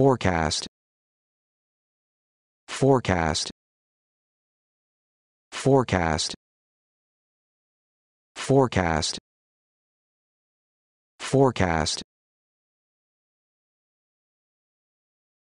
forecast forecast forecast forecast forecast